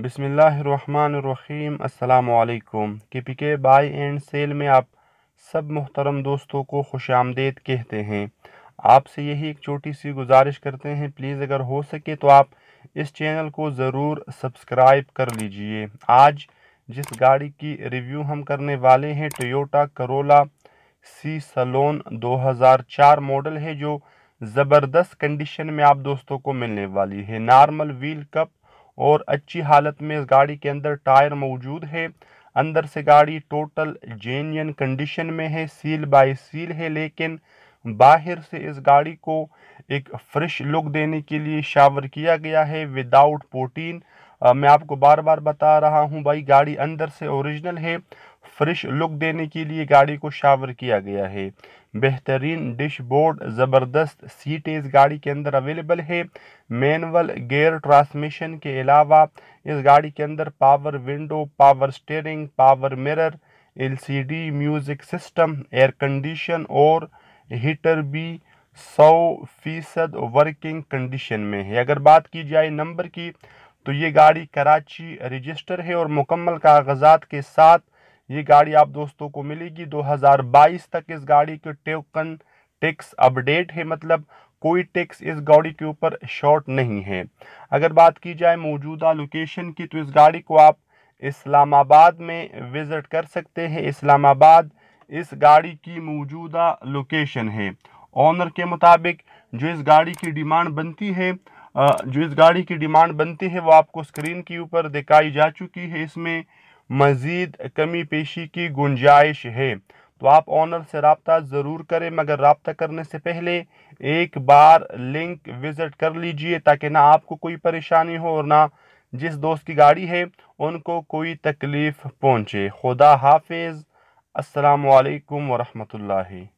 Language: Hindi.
बसमीम् अल्लाम के पी के बाई एंड सेल में आप सब मोहतरम दोस्तों को खुश आमदेद कहते हैं आपसे यही एक छोटी सी गुजारिश करते हैं प्लीज़ अगर हो सके तो आप इस चैनल को ज़रूर सब्सक्राइब कर लीजिए आज जिस गाड़ी की रिव्यू हम करने वाले हैं Toyota Corolla C saloon 2004 model है जो ज़बरदस्त कंडीशन में आप दोस्तों को मिलने वाली है नॉर्मल व्हील कप और अच्छी हालत में इस गाड़ी के अंदर टायर मौजूद है अंदर से गाड़ी टोटल जेन्यन कंडीशन में है सील बाय सील है लेकिन बाहर से इस गाड़ी को एक फ्रेश लुक देने के लिए शावर किया गया है विदाउट प्रोटीन मैं आपको बार बार बता रहा हूँ भाई गाड़ी अंदर से ओरिजिनल है फ्रेश लुक देने के लिए गाड़ी को शावर किया गया है बेहतरीन डिशबोर्ड ज़बरदस्त सीटें इस गाड़ी के अंदर अवेलेबल है मैनुअल गेयर ट्रांसमिशन के अलावा इस गाड़ी के अंदर power window power steering power mirror LCD music system air condition और हीटर भी सौ फीसद वर्किंग कंडीशन में है अगर बात की जाए नंबर की तो ये गाड़ी कराची रजिस्टर है और मुकम्मल कागजात के साथ ये गाड़ी आप दोस्तों को मिलेगी 2022 तक इस गाड़ी के टोकन टैक्स अपडेट है मतलब कोई टैक्स इस गाड़ी के ऊपर शॉर्ट नहीं है अगर बात की जाए मौजूदा लोकेशन की तो इस गाड़ी को आप इस्लामाबाद में विज़िट कर सकते हैं इस्लामाबाद इस गाड़ी की मौजूदा लोकेशन है ऑनर के मुताबिक जो इस गाड़ी की डिमांड बनती है जो इस गाड़ी की डिमांड बनती है वो आपको स्क्रीन के ऊपर दिखाई जा चुकी है इसमें मज़ीद कमी पेशी की गुंजाइश है तो आप ऑनर से रबता ज़रूर करें मगर रबता करने से पहले एक बार लिंक विज़िट कर लीजिए ताकि ना आपको कोई परेशानी हो और ना जिस दोस्त की गाड़ी है उनको कोई तकलीफ़ पहुँचे खुदा हाफिज़ असलकम वरहमल